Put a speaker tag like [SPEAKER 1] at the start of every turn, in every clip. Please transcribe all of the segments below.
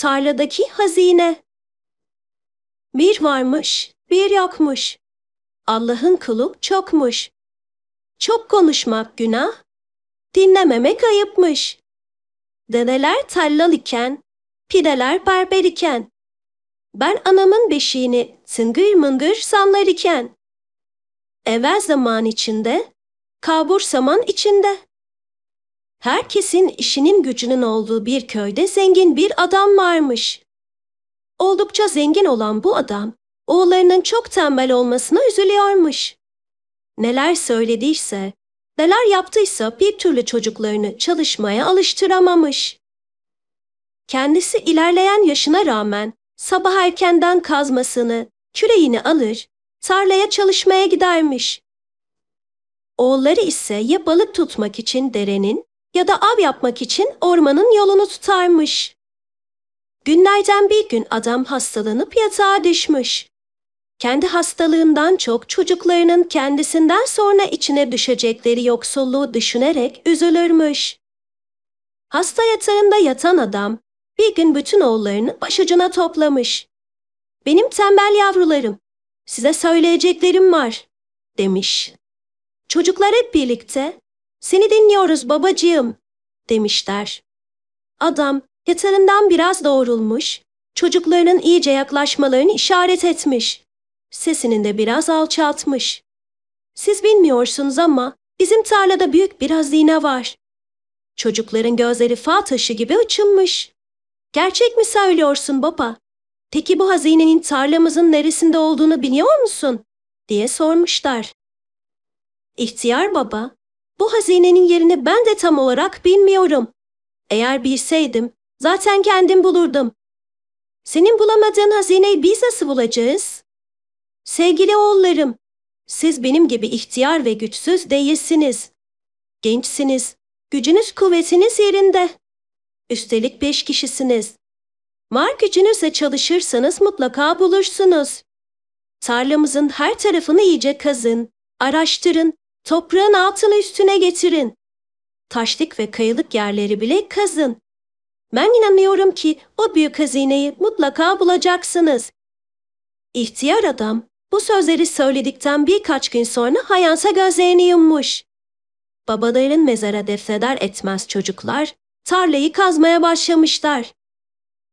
[SPEAKER 1] Tarladaki hazine. Bir varmış, bir yokmuş. Allah'ın kulu çokmuş. Çok konuşmak günah, dinlememek ayıpmış. Deneler tallal iken, pideler berber iken. Ben anamın beşiğini tıngır mıngır sallar iken. Evvel zaman içinde, kabur saman içinde. Herkesin işinin gücünün olduğu bir köyde zengin bir adam varmış. Oldukça zengin olan bu adam, oğullarının çok tembel olmasına üzülüyormuş. Neler söylediyse, neler yaptıysa bir türlü çocuklarını çalışmaya alıştıramamış. Kendisi ilerleyen yaşına rağmen sabah erkenden kazmasını, küreğini alır, tarlaya çalışmaya gidermiş. Oğulları ise ya balık tutmak için derenin ya da av yapmak için ormanın yolunu tutarmış. Günlerden bir gün adam hastalanıp yatağa düşmüş. Kendi hastalığından çok çocuklarının kendisinden sonra içine düşecekleri yoksulluğu düşünerek üzülürmüş. Hasta yatağında yatan adam bir gün bütün oğullarını başucuna toplamış. Benim tembel yavrularım, size söyleyeceklerim var, demiş. Çocuklar hep birlikte seni dinliyoruz babacığım, demişler. Adam yatağından biraz doğrulmuş, çocuklarının iyice yaklaşmalarını işaret etmiş. Sesini de biraz alçaltmış. Siz bilmiyorsunuz ama bizim tarlada büyük bir hazine var. Çocukların gözleri fal taşı gibi açılmış. Gerçek mi söylüyorsun baba? Peki bu hazinenin tarlamızın neresinde olduğunu biliyor musun? diye sormuşlar. İhtiyar baba bu hazinenin yerini ben de tam olarak bilmiyorum. Eğer bilseydim zaten kendim bulurdum. Senin bulamadığın hazineyi biz nasıl bulacağız? Sevgili oğullarım, siz benim gibi ihtiyar ve güçsüz değilsiniz. Gençsiniz, gücünüz kuvvetiniz yerinde. Üstelik beş kişisiniz. Var gücünüzle çalışırsanız mutlaka bulursunuz. Tarlamızın her tarafını iyice kazın, araştırın Toprağın altını üstüne getirin. Taşlık ve kayalık yerleri bile kazın. Ben inanıyorum ki o büyük hazineyi mutlaka bulacaksınız. İhtiyar adam bu sözleri söyledikten birkaç gün sonra Hayans'a gözlerini yummuş. Babaların mezara defneder etmez çocuklar tarlayı kazmaya başlamışlar.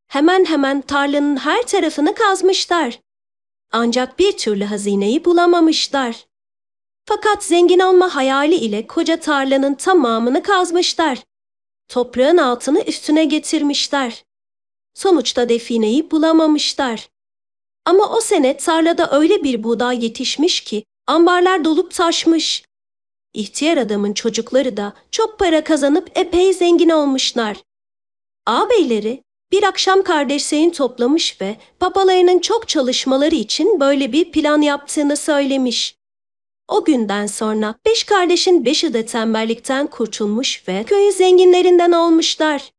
[SPEAKER 1] Hemen hemen tarlanın her tarafını kazmışlar. Ancak bir türlü hazineyi bulamamışlar. Fakat zengin olma hayali ile koca tarlanın tamamını kazmışlar. Toprağın altını üstüne getirmişler. Sonuçta defineyi bulamamışlar. Ama o sene tarlada öyle bir buğday yetişmiş ki ambarlar dolup taşmış. İhtiyar adamın çocukları da çok para kazanıp epey zengin olmuşlar. Ağabeyleri bir akşam kardeşlerini toplamış ve babalarının çok çalışmaları için böyle bir plan yaptığını söylemiş. O günden sonra beş kardeşin beşi de tembellikten kurtulmuş ve köyün zenginlerinden olmuşlar.